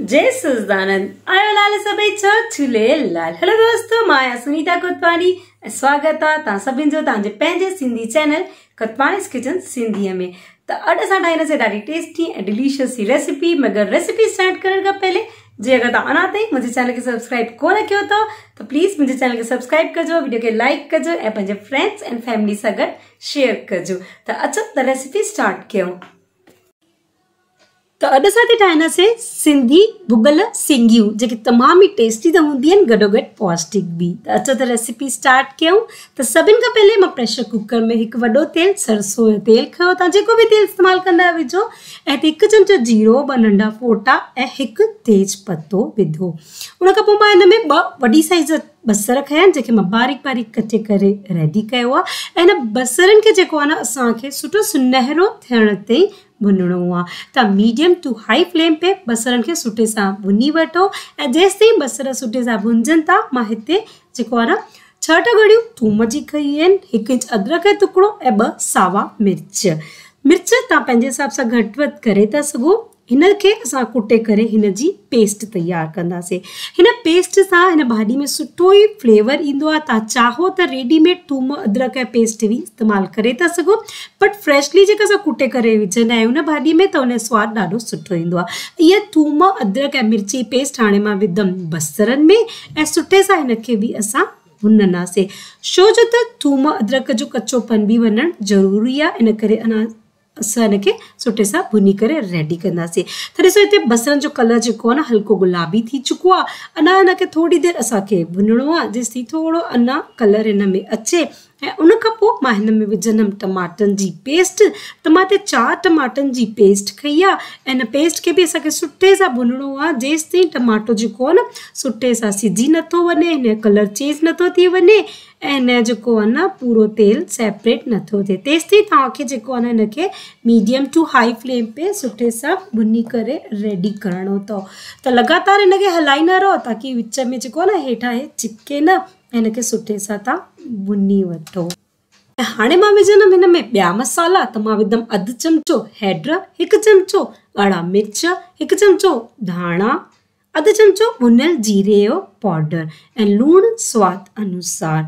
जय सजदानंद आयो लाल सबै छ छुले लाल हेलो दोस्तों माया सुनीता कोतवानी स्वागत आ ता सबिन जो तव्हांजे पंहिंजे सिंधी चैनल कोतवानीस किचन सिंधी में त सा असां से ॾाढी टेस्टी एंड डिलीशियस रेसिपी मगर रेसिपी स्टार्ट करण का पहले जे अगर ता अञा ते मुझे चैनल के सब्सक्राइब को न कियो तो तो प्लीज़ मुझे चैनल के सब्सक्राइब कजो वीडियो के लाइक कजो ए पंजे फ्रेंड्स एंड फैमिली सां गॾु शेयर कजो त अच्छा त रेसिपी स्टार्ट कियो तो अद असां ठाने से सिंधी भुगल सिंगियूं जी तमाम ही टेस्टी तो होंगी गडो गड पौष्टिक भी त अचो त रेसिपी स्टार्ट क्यों तो, अच्छा तो, तो सभी का पहले मैं प्रेशर कुकर में एक वो तेल सरसों तेल खो तव्हां जेको तेल इस्तेमाल कंदा वो तो एक चमचो जीरो ब नंढा फोटा एक तेज पत्तो विधो उन पोइ में ॿ साइज़ बसर खाया जैसे जंहिंखे बारीक बारीक कटे कर रेडी किया आहे ऐं हिन बसरनि खे जेको आहे न थियण ताईं मीडियम टू हाई फ्लेम पे बसर के सुठे सां भुञी वठो जैस तीन बसर सुठे से भुंजन था मां हिते जेको छह टगड़ियूं थूम जी खई आहिनि एक इंच अदरक जो टुकड़ो ए ब सावा मिर्च मिर्च तव्हां पंहिंजे हिसाब से घट वधि करे था सघो कुटे करे जी पेस्ट तैयार कंदासीं पेस्ट से हिन में सुठो ही फ्लेवर इन चाहो तो रेडीमेड थूम अदरक पेस्ट भी इस्तेमाल कर सो बट फ्रेशली जो कुटे कर विझंदा आहियूं हुन में तो हुन स्वाद ॾाढो सुठो ईंदो आहे थूम अदरक मिर्ची पेस्ट हाँ मैं विधम बसर में सुठे से इनके भी अस भुनंदे छो जो त तो थूम अदरक जो कच्चोपन भी वन ज़रूरी है इनकर सन के सुठे सां भुनी करे रेडी कंदासीं त ॾिसो इतने बसरनि जो कलर जो आहे हल्को गुलाबी थी चुको आहे के थोड़ी देर थोरी के असांखे भुञिणो आहे जेसि थोरो अञा कलर हिन में अचे उन में विझंदमि टमाटन की पेस्ट तो मैं चार टमाटन की पेस्ट खई है पेस्ट के भी असें सुठे से भुञिणो आहे जेसि टमाटो जेको न सुठे सीझी न तो वे इन कलर चेंज तो थी वे ऐं हिन जेको न तेल सेपरेट न तो थे तेस ती तक in medium to high flame पे सुठे से भुनी कर रेडी करण अव तो लगातार हल्ई ना रहो ताकि विच में जो आहे न हेठा हे चिपके ना અને કે સુટીસાતા બુનીવ તો હાણે માં વિજન મે મે બ્યા મસાલા તમા વિદમ અડચમચો હેડ્રક 1 ચમચો આડા મરચા 1 ચમચો ધાણા અડચમચો બુન જીરેયો પાવડર અને લૂણ સ્વાદ અનુસાર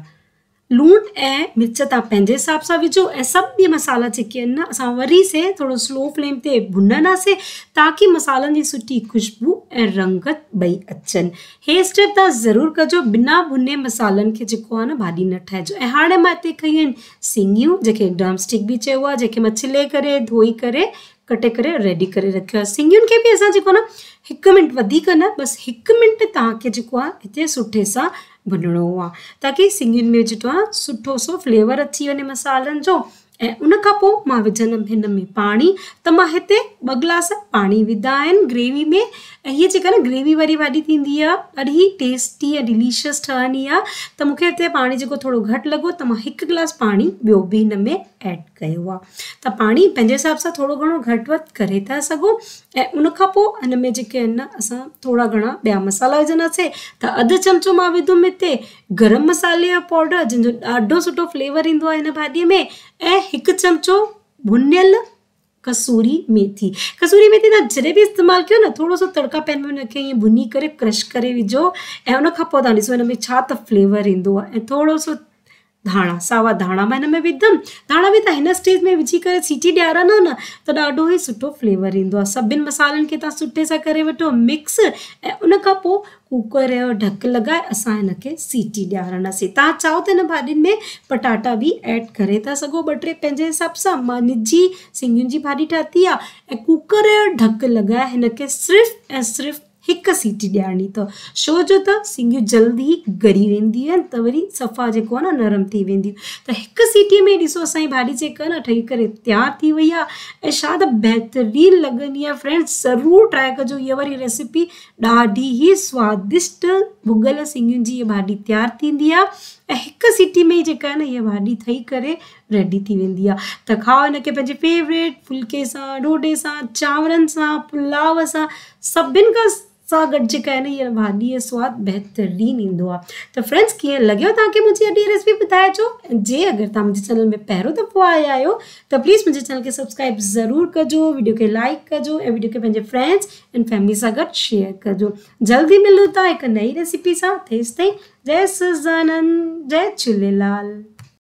લૂણ એ મરચા તા પેજે સાબ સા વિજો એ સબ ભી મસાલા ચી કે ના સા વરી સે થોડો સ્લો ફ્લેમ પે ભુન્ના ના સે તાકી મસાલા ની સુટી ખુશબ रंगत बई अचन हे स्टेप तव्हां ज़रूर कजो बिना भुने मसालन के जो आहे न भाॼी न ठाजो ए हाँ मैं कई खयूं जैसे ड्रम स्टिक भी बि चयो आहे छिले करे धोई कर कटे कर रेडी कर रखियो आहे के भी बि असां जेको आहे न मिंट न बस एक मिंट तक इतने सुठे से भुञिणो आहे ताकी सिङियुनि में जो सुठो सो फ्लेवर अची वे मसालन जो उन उनखां पोइ मां विझंदमि हिन में पानी त मां हिते ॿ गिलास विधा ग्रेवी में ये हीअ ग्रेवी वरी वाली थी ढी टेस्टी ऐं डिलीशियस ठहनी है तो मूंखे हिते पाणी जेको थोरो घटि लॻो त एक हिकु पानी बो भी इन में एड किया तो पानी पैं हिसाब से थोड़ा घणो घट वधि करे था सघो में जेके थोड़ा घना असां थोरा घणा ॿिया मसाला विझंदासीं त अधु चमिचो मां विधुमि हिते गरम मसाले जो पाउडर जंहिंजो ढो सुो फ्लेवर इन भाजी में एक चमचो भुनियल कसूरी मेथी कसूरी मेथी तव्हां जैसे भी इस्तेमाल कर न थोरो सो तड़का पैन में रखे ये भुनी करे क्रश करे विझो ए हुन फ्लेवर इंदो आहे ऐं सो धाणा सावा धाणा मां हिन में विधमि धाणा भी तव्हां हिन स्टेज में विझी कर सीटी डारा न तो ढो ही सुठो फ्लेवर ईंदो आहे सभिनि मसालनि खे सुठे से कर वो मिक्स ए उन कुकर जो ढकु लॻाए असां हिनखे सीटी ॾियारंदासीं तुम चाहो तो इन भाॼियुनि में पटाटा भी एड कर सो बटे ॿ हिसाब से मां निजी सिङियुनि जी भाॼी ठाही आहे कुकर जो ढकु लॻाए हिनखे सिर्फ़ु ऐं सिर्फ़ु एक सीटी ॾियारणी अथव छो जो त सिङियूं जल्दी गरी वेंदियूं आहिनि त वरी सफ़ा जेको आहे न नरम थी वेंदियूं त हिकु सीटीअ में ॾिसो असांजी भाॼी जेका न ठही करे तयारु थी वई आहे ऐं छा त बहितरीनु लॻंदी आहे फ्रेंड्स ज़रूरु ट्राए कजो हीअ रेसिपी ॾाढी ई स्वादिष्ट भुॻल सिङियुनि जी भाजी भाॼी तयारु थींदी आहे ऐं हिकु सीटी में ई जेका आहे न हीअ भाॼी ठही करे रेडी थी वेंदी आहे त खाओ हिनखे पंहिंजे फेवरेट फुल्के सां ॾोढे सां चांवरनि सां पुलाव सां सभिनि खां सा चिकन ये का स्वाद बेहतरीन ईंदो आहे फ्रेंड्स कि लगे तव्हांखे मुझे अभी रेसिपी जो जे अगर तुम मुझे चैनल में पहिरियों दफ़ो तो आया आहियो तो प्लीज़ मुझे चैनल के सब्सक्राइब जरूर कजो वीडियो के लाइक कजो ए वीडियो के फ्रेंड्स एंड फैमिली सां गॾु शेयर कजो जल्दी मिलूं एक नई रेसिपी सा तेसि ताईं जय सज़ानंद जय झूलेलाल